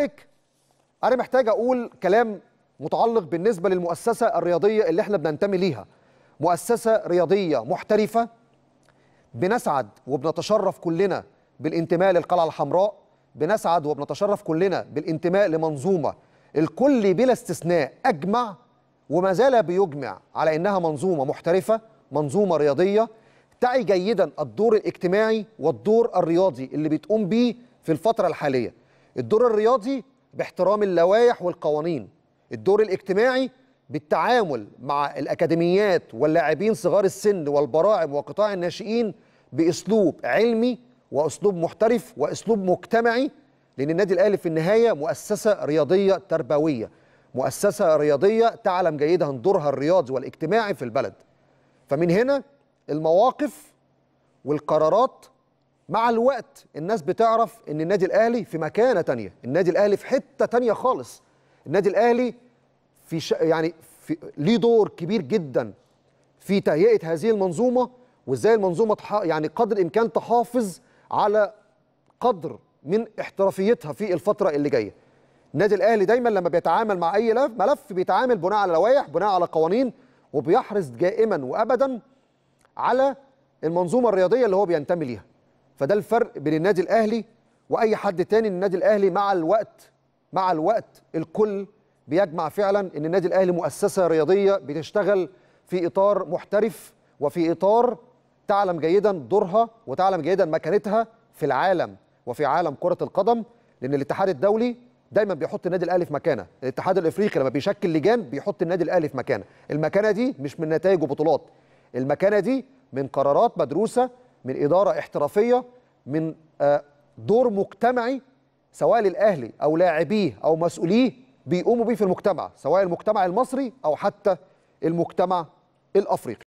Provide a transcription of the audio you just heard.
لذلك انا محتاج اقول كلام متعلق بالنسبه للمؤسسه الرياضيه اللي احنا بننتمي ليها مؤسسه رياضيه محترفه بنسعد وبنتشرف كلنا بالانتماء للقلعه الحمراء بنسعد وبنتشرف كلنا بالانتماء لمنظومه الكل بلا استثناء اجمع وما زال بيجمع على انها منظومه محترفه منظومه رياضيه تعي جيدا الدور الاجتماعي والدور الرياضي اللي بتقوم بيه في الفتره الحاليه الدور الرياضي باحترام اللوائح والقوانين الدور الاجتماعي بالتعامل مع الأكاديميات واللاعبين صغار السن والبراعم وقطاع الناشئين بأسلوب علمي وأسلوب محترف وأسلوب مجتمعي لأن النادي الأهلي في النهاية مؤسسة رياضية تربوية مؤسسة رياضية تعلم جيدا دورها الرياضي والاجتماعي في البلد فمن هنا المواقف والقرارات مع الوقت الناس بتعرف ان النادي الاهلي في مكانه تانية النادي الاهلي في حته تانية خالص النادي الاهلي في ش... يعني في... ليه دور كبير جدا في تهيئه هذه المنظومه وازاي المنظومه تح... يعني قدر الامكان تحافظ على قدر من احترافيتها في الفتره اللي جايه النادي الاهلي دايما لما بيتعامل مع اي ملف بيتعامل بناء على لوائح بناء على قوانين وبيحرص دائما وابدا على المنظومه الرياضيه اللي هو بينتمي ليها فده الفرق بين النادي الاهلي واي حد تاني النادي الاهلي مع الوقت مع الوقت الكل بيجمع فعلا ان النادي الاهلي مؤسسه رياضيه بتشتغل في اطار محترف وفي اطار تعلم جيدا دورها وتعلم جيدا مكانتها في العالم وفي عالم كره القدم لان الاتحاد الدولي دايما بيحط النادي الاهلي في مكانه الاتحاد الافريقي لما بيشكل لجان بيحط النادي الاهلي في مكانه المكانه دي مش من نتائج وبطولات المكانه دي من قرارات مدروسه من إدارة احترافية من آه، دور مجتمعي سواء للأهلي أو لاعبيه أو مسؤوليه بيقوموا بيه في المجتمع سواء المجتمع المصري أو حتى المجتمع الأفريقي